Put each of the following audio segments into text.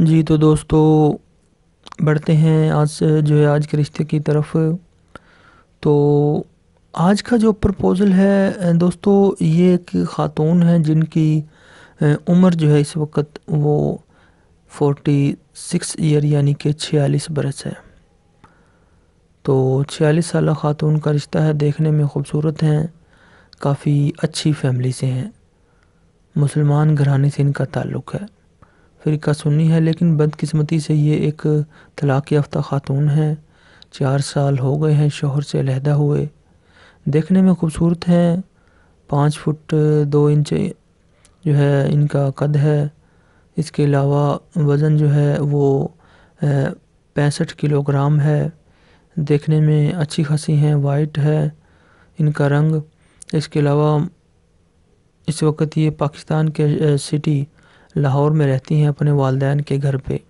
जी तो दोस्तों बढ़ते हैं आज से जो है आज के रिश्ते की तरफ तो आज का जो प्रपोज़ल है दोस्तों ये एक ख़ातून है जिनकी उम्र जो है इस वक्त वो फोर्टी सिक्स ईयर यानी कि छियालीस बरस है तो छियालीस साल ख़ातून का रिश्ता है देखने में ख़ूबसूरत हैं काफ़ी अच्छी फैमिली से हैं मुसलमान घराने से इनका ताल्लुक़ है फिरका सुन्नी है लेकिन बदकस्मती से ये एक तलाक़ याफ्ता ख़ातून हैं चार साल हो गए हैं शोहर से अलहदा हुए देखने में खूबसूरत हैं पाँच फुट दो इंच जो है इनका कद है इसके अलावा वज़न जो है वो पैंसठ किलोग्राम है देखने में अच्छी खासी हैं वाइट है इनका रंग इसके अलावा इस वक्त ये पाकिस्तान के सिटी लाहौर में रहती हैं अपने वालदेन के घर पे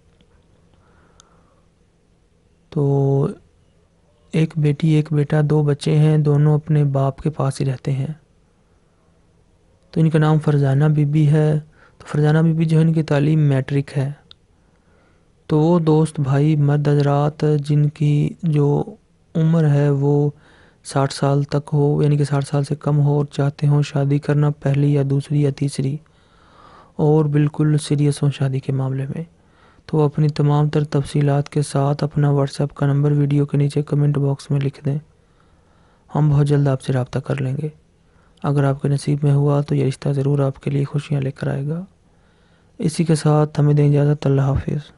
तो एक बेटी एक बेटा दो बच्चे हैं दोनों अपने बाप के पास ही रहते हैं तो इनका नाम फरजाना बीबी है तो फरजाना बीबी जो है इनकी तालीम मैट्रिक है तो वो दोस्त भाई मर्द हजरात जिनकी जो उम्र है वो साठ साल तक हो यानी कि साठ साल से कम हो और चाहते हों शादी करना पहली या दूसरी या तीसरी और बिल्कुल सीरियस हों शादी के मामले में तो अपनी तमाम तर तफसीत के साथ अपना व्हाट्सएप का नंबर वीडियो के नीचे कमेंट बॉक्स में लिख दें हम बहुत जल्द आपसे रबता कर लेंगे अगर आपके नसीब में हुआ तो यह रिश्ता ज़रूर आपके लिए खुशियाँ लेकर आएगा इसी के साथ हमें दें इजाज़त अल्लाह हाफिज़